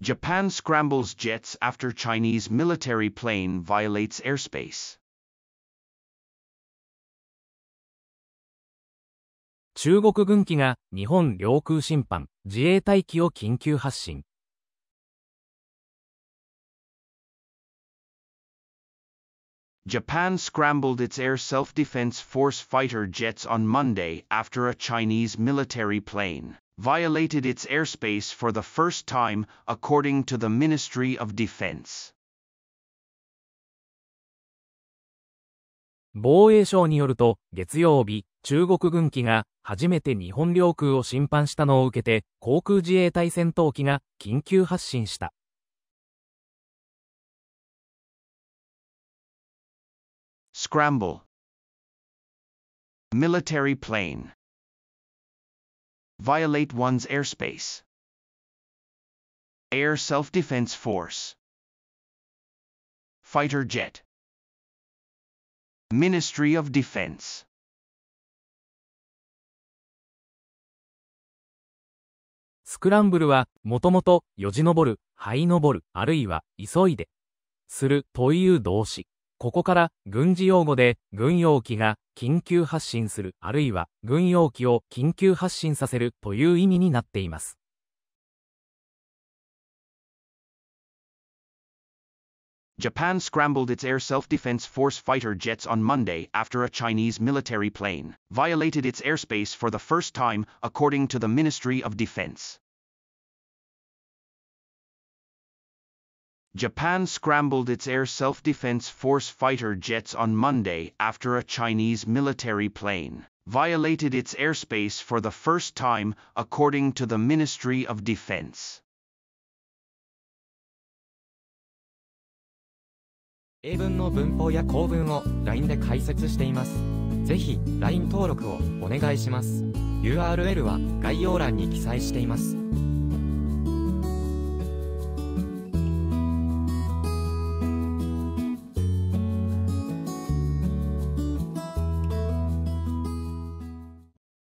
Japan scrambles jets after Chinese military plane violates airspace. 中国軍機が日本領空侵犯、自衛隊機を緊急発進。Japan scrambled its air self-defense force fighter jets on Monday after a Chinese military plane. violated its airspace for the first time, according to the Ministry of Defense. 防衛省によると、月曜日、中国軍機が初めて日本領空を侵犯したのを受けて、航空自衛隊戦闘機が緊急発進した。Scramble Military plane violate one's airspace. Air Self-Defense Force Fighter Jet Ministry of Defense「スクランブル」はもともと「よじ登る」「這い登る」あるいは「急いで」するという動詞。ここから軍事用語で軍用機が緊急発進するあるいは軍用機を緊急発進させるという意味になっています。Japan scrambled its air self-defense force fighter jets on Monday after a Chinese military plane violated its airspace for the first time, according to the Ministry of Defense. Japan scrambled its air self-defense force fighter jets on Monday after a Chinese military plane violated its airspace for the first time, according to the Ministry of Defense. 英文の文法や構文を LINE 登録をお願いします。URL は概要欄に記載しています。